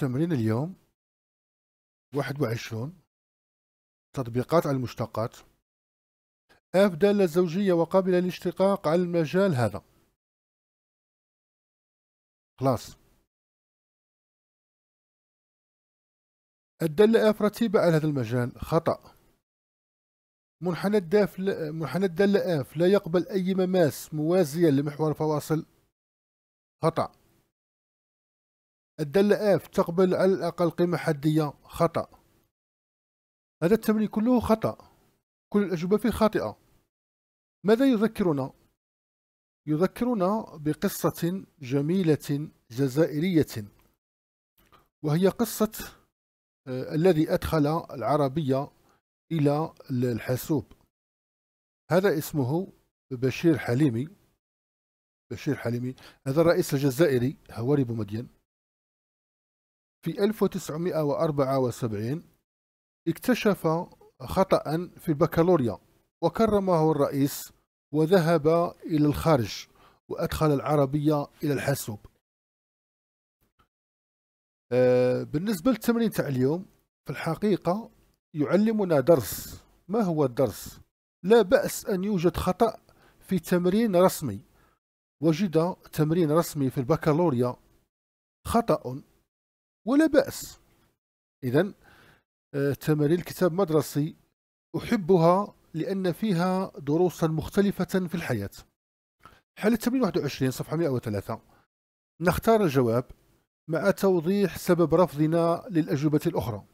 تمرين اليوم 21 تطبيقات على المشتقات اف دالة زوجية وقابلة للاشتقاق على المجال هذا خلاص الدالة اف رتيبة على هذا المجال خطأ منحنى الداف ل... منحنى الدالة اف لا يقبل اي مماس موازية لمحور فواصل خطأ الدالة اف تقبل على الأقل قيمة حدية خطأ هذا التمرين كله خطأ كل الأجوبة فيه خاطئة ماذا يذكرنا؟ يذكرنا بقصة جميلة جزائرية وهي قصة آه، الذي أدخل العربية إلى الحاسوب هذا اسمه بشير حليمي بشير حليمي هذا الرئيس الجزائري هواري بومدين في 1974 اكتشف خطأ في البكالوريا وكرمه الرئيس وذهب إلى الخارج وأدخل العربية إلى الحاسوب آه، بالنسبة للتمرين تاع اليوم في الحقيقة يعلمنا درس ما هو الدرس؟ لا بأس أن يوجد خطأ في تمرين رسمي وجد تمرين رسمي في البكالوريا خطأ ولا بأس إذا آه، تمارين الكتاب مدرسي أحبها لأن فيها دروسا مختلفة في الحياة حالة تمرين 21 صفحة 103 نختار الجواب مع توضيح سبب رفضنا للأجوبة الأخرى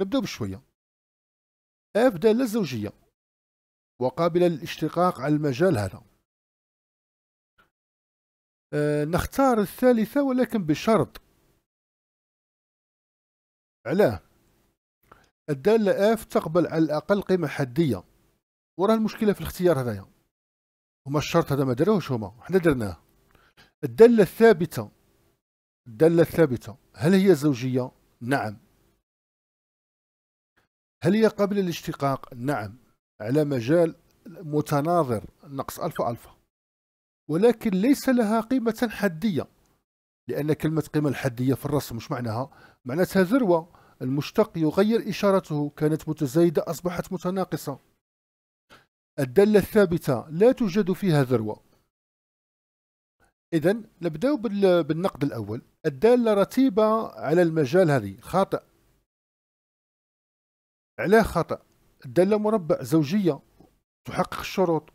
نبدأ بشوية أف دالة زوجية وقابلة للاشتقاق على المجال هذا آه، نختار الثالثة ولكن بشرط علاه الدالة اف تقبل على الأقل قيمة حدية وراه المشكلة في الاختيار هذايا هما الشرط هذا ما داروهش هما حنا درناه الدالة الثابتة الدالة الثابتة هل هي زوجية؟ نعم هل هي قابلة للاشتقاق؟ نعم على مجال متناظر نقص ألفا ألفا ولكن ليس لها قيمة حدية لأن كلمة قيمة الحدية في الرسم مش معناها معناتها ذروة المشتق يغير إشارته كانت متزايدة أصبحت متناقصة الدالة الثابتة لا توجد فيها ذروة إذا نبداو بالنقد الأول الدالة رتيبة على المجال هذه خاطئ علاه خطأ الدالة مربع زوجية تحقق الشروط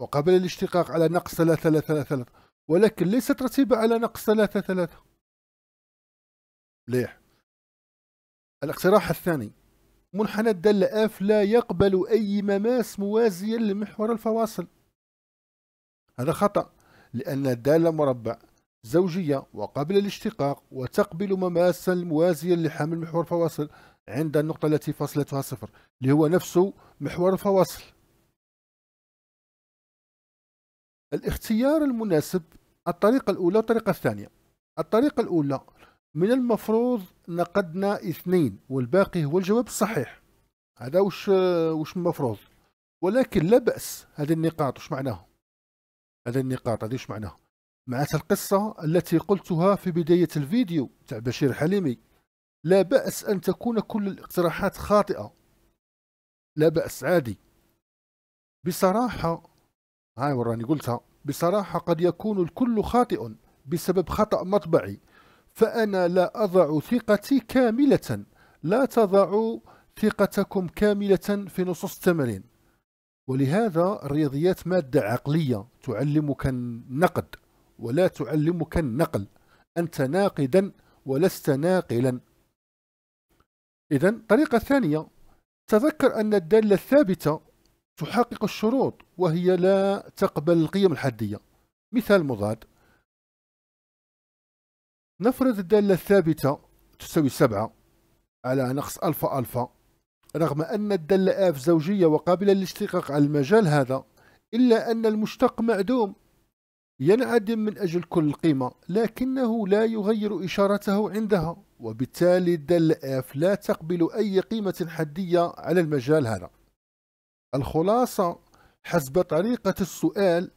وقبل الاشتقاق على نقص ثلاثة ثلاثة ثلاثة ولكن ليست رتيبة على نقص ثلاثة ثلاثة ليح الاقتراح الثاني منحنى الدالة اف لا يقبل اي مماس موازيا لمحور الفواصل هذا خطأ لأن الدالة مربع زوجية وقبل الاشتقاق وتقبل مماسا موازيا لحامل محور الفواصل عند النقطة التي فاصلتها صفر اللي هو نفسه محور الفواصل الاختيار المناسب الطريقة الأولى والطريقة الثانية الطريقة الأولى من المفروض نقدنا اثنين والباقي هو الجواب الصحيح هذا وش وش المفروض ولكن لا بأس هذه النقاط وش معناها هذه النقاط هذه وش معناها معناتها القصة التي قلتها في بداية الفيديو تاع بشير حليمي لا بأس أن تكون كل الاقتراحات خاطئة لا بأس عادي بصراحة هاي وراني قلتها بصراحة قد يكون الكل خاطئ بسبب خطأ مطبعي فأنا لا أضع ثقتي كاملة لا تضعوا ثقتكم كاملة في نصوص التمارين ولهذا الرياضيات مادة عقلية تعلمك النقد ولا تعلمك النقل أنت ناقدا ولست ناقلا إذا طريقة ثانية تذكر أن الدالة الثابتة تحقق الشروط وهي لا تقبل القيم الحدية مثال مضاد نفرض الدالة الثابتة تساوي سبعة على نقص ألفا ألفا رغم أن الدالة اف زوجية وقابلة للاشتقاق على المجال هذا إلا أن المشتق معدوم ينعدم من أجل كل قيمة لكنه لا يغير إشارته عندها وبالتالي الدالة اف لا تقبل أي قيمة حدية على المجال هذا الخلاصة حسب طريقة السؤال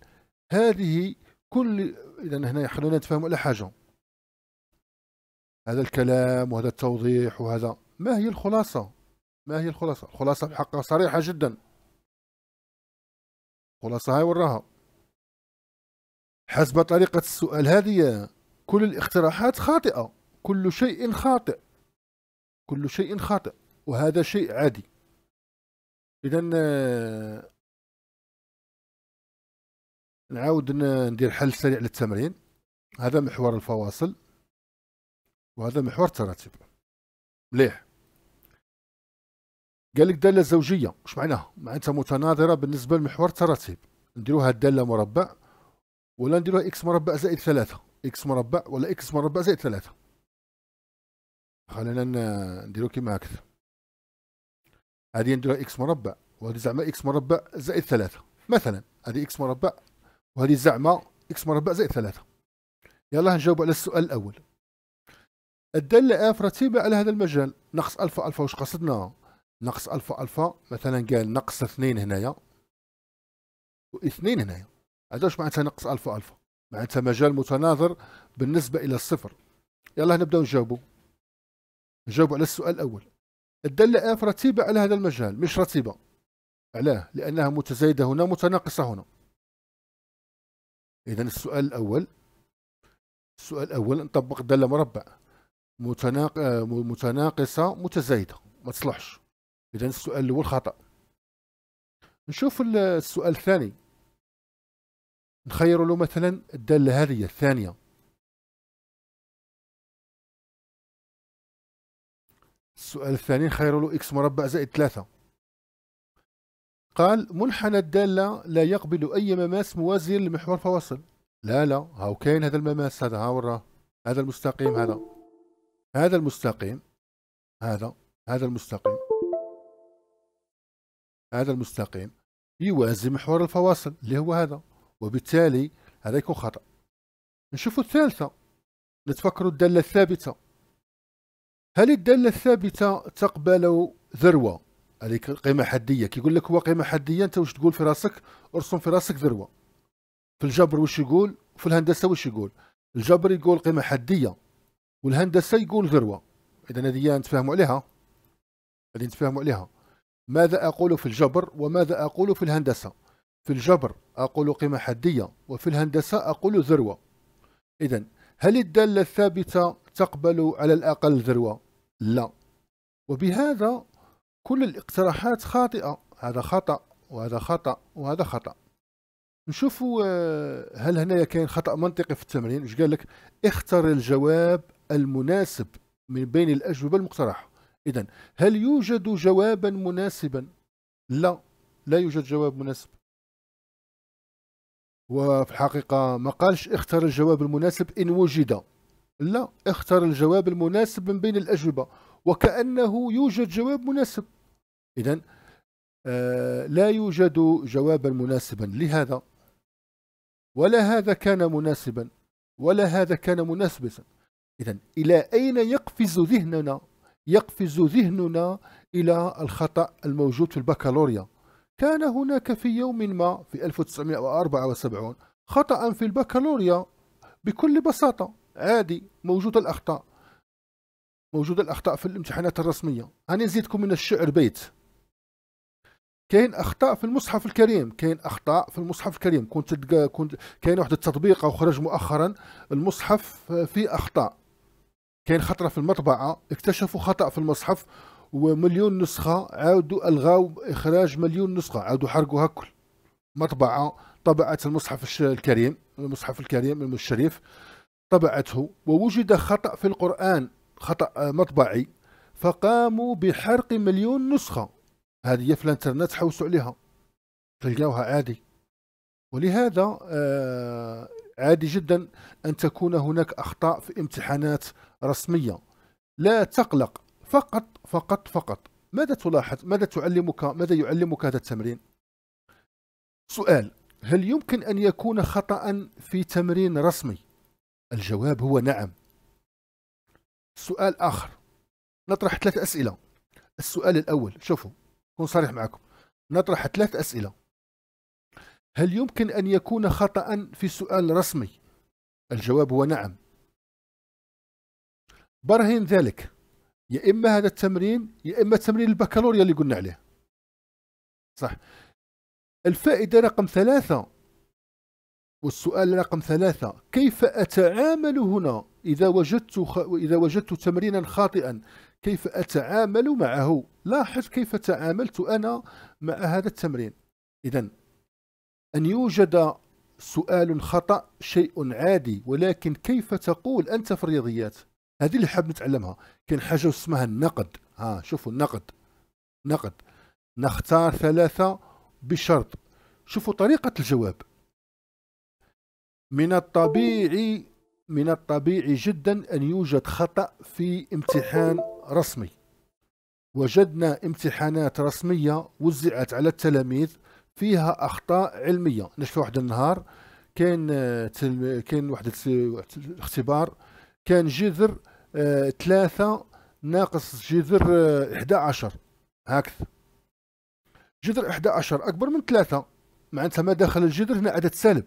هذه كل إذا هنا خلونا نتفهم على حاجة هذا الكلام وهذا التوضيح وهذا ما هي الخلاصة ما هي الخلاصة الخلاصة بحق صريحة جدا الخلاصة هاي وراها حسب طريقة السؤال هذه كل الاقتراحات خاطئة كل شيء خاطئ كل شيء خاطئ وهذا شيء عادي اذا نعاود ندير حل سريع للتمرين هذا محور الفواصل وهذا محور التراتب مليح قال لك داله زوجيه واش معناها معناتها متناظره بالنسبه لمحور التراتب نديروها الداله مربع ولا نديروها اكس مربع زائد ثلاثة اكس مربع ولا اكس مربع زائد ثلاثة خلينا نديرو كيما هكذا هذه عندنا اكس مربع وهذه زعما اكس مربع زائد ثلاثة مثلا هذه اكس مربع وهذه زعما اكس مربع زائد ثلاثة يلا نجاوب على السؤال الاول الدالة اف رتيبة على هذا المجال نقص الفا الفا واش قصدنا نقص الفا الفا مثلا قال نقص اثنين هنايا واثنين هنايا هذا واش معناتها نقص الفا الفا معناتها مجال متناظر بالنسبة الى الصفر يلا نبداو نجاوبو نجاوبو على السؤال الاول الدالة اف رتيبة على هذا المجال مش رتيبة علاه لأنها متزايدة هنا متناقصة هنا إذا السؤال الأول السؤال الأول نطبق دالة مربع متناق... متناقصة متزايدة ما تصلحش إذا السؤال الأول خطأ نشوف السؤال الثاني نخير له مثلا الدالة هذه الثانية السؤال الثاني خير له إكس مربع زائد ثلاثة قال منحنى الدالة لا يقبل أي مماس موازي لمحور فواصل لا لا هاو كاين هذا المماس هذا هاو راه هذا المستقيم هذا هذا المستقيم هذا هذا المستقيم هذا المستقيم يوازي محور الفواصل اللي هو هذا وبالتالي هذا يكون خطأ نشوفوا الثالثة نتفكروا الدالة الثابتة هل الدالة الثابتة تقبل ذروة هذيك قيمة حدية كيقول لك هو قيمة حدية أنت واش تقول في راسك ارسم في راسك ذروة في الجبر واش يقول في الهندسة واش يقول الجبر يقول قيمة حدية والهندسة يقول ذروة إذا هذه نتفاهموا عليها هذه نتفاهموا عليها ماذا أقول في الجبر وماذا أقول في الهندسة في الجبر أقول قيمة حدية وفي الهندسة أقول ذروة إذا هل الدالة الثابتة تقبل على الأقل ذروة لا وبهذا كل الاقتراحات خاطئة هذا خطأ وهذا خطأ وهذا خطأ نشوفوا آه، هل هنايا كاين خطأ منطقي في التمرين واش قال لك اختر الجواب المناسب من بين الأجوبة المقترحة إذا هل يوجد جوابا مناسبا لا لا يوجد جواب مناسب وفي الحقيقة ما قالش اختر الجواب المناسب إن وجد لا اختر الجواب المناسب من بين الأجوبة وكأنه يوجد جواب مناسب إذا آه لا يوجد جوابا مناسبا لهذا ولا هذا كان مناسبا ولا هذا كان مناسبا إذا إلى أين يقفز ذهننا يقفز ذهننا إلى الخطأ الموجود في البكالوريا كان هناك في يوم ما في 1974 خطأ في البكالوريا بكل بساطة عادي موجوده الاخطاء موجوده الاخطاء في الامتحانات الرسميه هاني نزيدكم من الشعر بيت كاين اخطاء في المصحف الكريم كاين اخطاء في المصحف الكريم كنت تدق... كنت كاين واحد التطبيق او خرج مؤخرا المصحف فيه اخطاء كاين خطره في المطبعه اكتشفوا خطا في المصحف ومليون نسخه عاودوا الغاو اخراج مليون نسخه عاودوا حرقوها كل مطبعه طبعت المصحف الكريم المصحف الكريم الشريف طبعته ووجد خطأ في القرآن خطأ مطبعي فقاموا بحرق مليون نسخة هذه في الانترنت حوسوا عليها تلقاوها عادي ولهذا آه، عادي جدا أن تكون هناك أخطاء في امتحانات رسمية لا تقلق فقط فقط فقط ماذا تلاحظ ماذا تعلمك ماذا يعلمك هذا التمرين سؤال هل يمكن أن يكون خطأ في تمرين رسمي الجواب هو نعم سؤال آخر نطرح ثلاث أسئلة السؤال الأول شوفوا كون صريح معكم نطرح ثلاث أسئلة هل يمكن أن يكون خطأ في سؤال رسمي الجواب هو نعم برهن ذلك يا إما هذا التمرين يا إما تمرين البكالوريا اللي قلنا عليه صح الفائدة رقم ثلاثة والسؤال رقم ثلاثة كيف أتعامل هنا إذا وجدت خ... إذا وجدت تمرينا خاطئا كيف أتعامل معه لاحظ كيف تعاملت أنا مع هذا التمرين إذا أن يوجد سؤال خطأ شيء عادي ولكن كيف تقول أنت في الرياضيات هذه اللي حاب نتعلمها كاين حاجة اسمها النقد ها شوفوا النقد نقد نختار ثلاثة بشرط شوفوا طريقة الجواب من الطبيعي من الطبيعي جدا أن يوجد خطأ في امتحان رسمي وجدنا امتحانات رسمية وزعت على التلاميذ فيها أخطاء علمية نشوف واحد النهار كان آه، تل... كان واحد الاختبار كان جذر اه ثلاثة ناقص جذر اه 11 هكذا جذر 11 أكبر من ثلاثة معناتها ما دخل الجذر هنا عدد سالب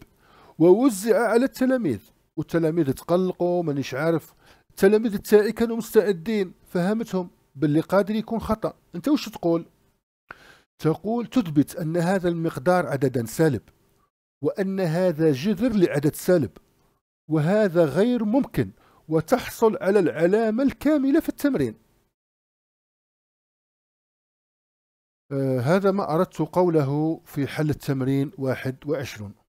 ووزع على التلاميذ والتلاميذ تقلقوا مانيش عارف التلاميذ تاعي كانوا مستعدين فهمتهم باللي قادر يكون خطا انت وش تقول تقول تثبت ان هذا المقدار عددا سالب وان هذا جذر لعدد سالب وهذا غير ممكن وتحصل على العلامه الكامله في التمرين آه هذا ما اردت قوله في حل التمرين 21